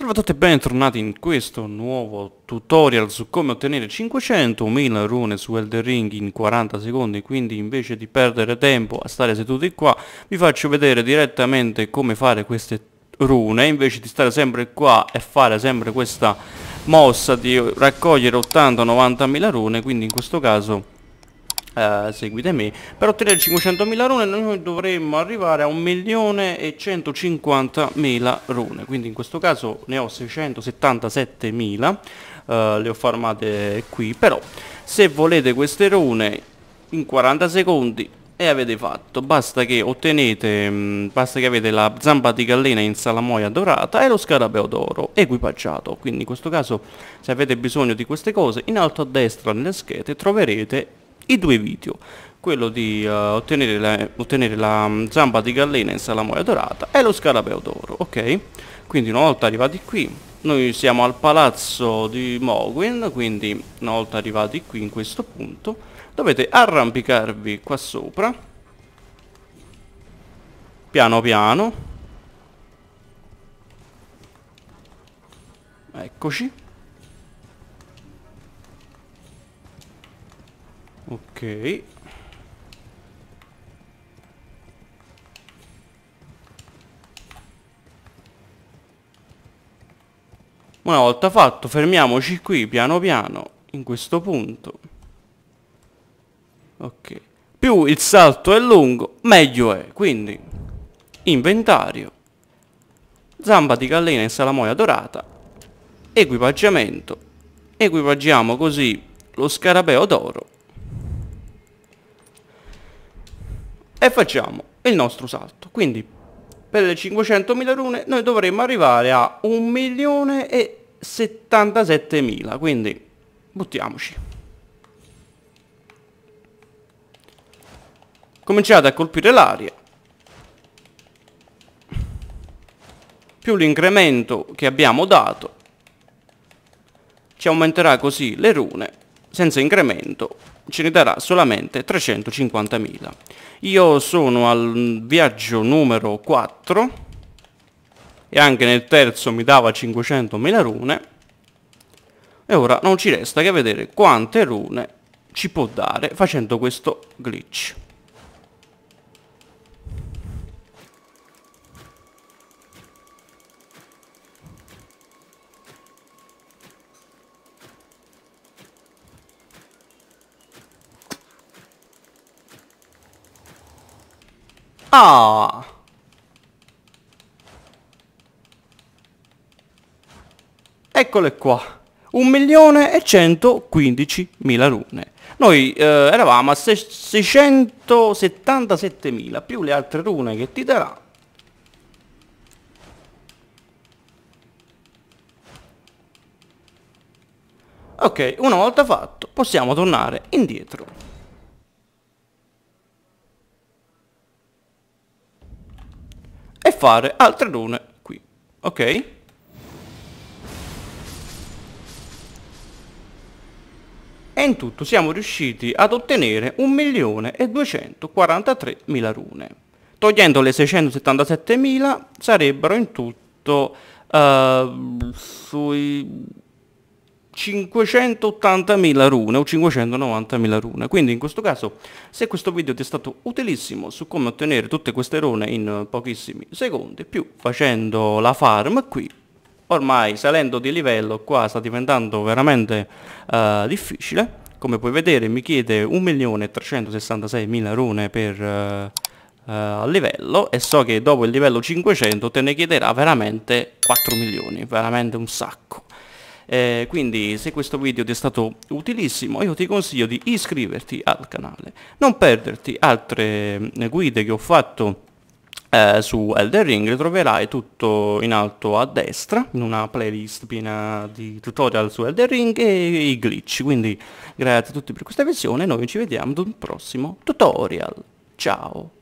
Salve a tutti e bentornati in questo nuovo tutorial su come ottenere 500.000 rune su Elder Ring in 40 secondi quindi invece di perdere tempo a stare seduti qua vi faccio vedere direttamente come fare queste rune invece di stare sempre qua e fare sempre questa mossa di raccogliere 80-90.000 rune quindi in questo caso Uh, seguite me per ottenere 500.000 rune noi dovremmo arrivare a 1.150.000 rune quindi in questo caso ne ho 677.000 uh, eh, le ho farmate qui però se volete queste rune in 40 secondi e avete fatto basta che ottenete mh, mm, basta che avete la zampa di gallina in salamoia dorata e lo scarabeo d'oro equipaggiato quindi in questo caso se avete bisogno di queste cose in alto a destra nelle schede troverete i due video quello di uh, ottenere, la, ottenere, la, mm, zamba di gallina in salamoia dorata e lo scarabeo d'oro ok quindi una volta arrivati qui noi siamo al palazzo di Mogwin quindi una volta arrivati qui in questo punto dovete arrampicarvi qua sopra piano piano eccoci Ok. Una volta fatto, fermiamoci qui piano piano, in questo punto. Ok. Più il salto è lungo, meglio è. Quindi, inventario, zamba di gallina e salamoia dorata, equipaggiamento. Equipaggiamo così lo scarabeo d'oro e facciamo il nostro salto. Quindi per le 500.000 rune noi dovremmo arrivare a 1.077.000, quindi buttiamoci. Cominciate a colpire l'aria. Più l'incremento che abbiamo dato ci aumenterà così le rune senza incremento ce ne darà solamente 350.000. Io sono al viaggio numero 4 e anche nel terzo mi dava 500.000 rune e ora non ci resta che vedere quante rune ci può dare facendo questo glitch. Ah! Eccole qua. 1.115.000 rune. Noi eh, eravamo a 677.000 più le altre rune che ti darà. Ok, una volta fatto possiamo tornare indietro. fare altre rune qui. Ok. E in tutto siamo riusciti ad ottenere 1.243.000 rune. Togliendo le 677.000 sarebbero in tutto uh, sui 580.000 rune o 590.000 rune quindi in questo caso se questo video ti è stato utilissimo su come ottenere tutte queste rune in pochissimi secondi più facendo la farm qui ormai salendo di livello qua sta diventando veramente uh, difficile come puoi vedere mi chiede 1.366.000 rune per uh, uh, livello e so che dopo il livello 500 te ne chiederà veramente 4 milioni veramente un sacco eh, quindi se questo video ti è stato utilissimo io ti consiglio di iscriverti al canale, non perderti altre mm, guide che ho fatto eh, su Elder Ring troverai tutto in alto a destra in una playlist piena di tutorial su Elder Ring e i glitch quindi grazie a tutti per questa visione noi ci vediamo ad un prossimo tutorial ciao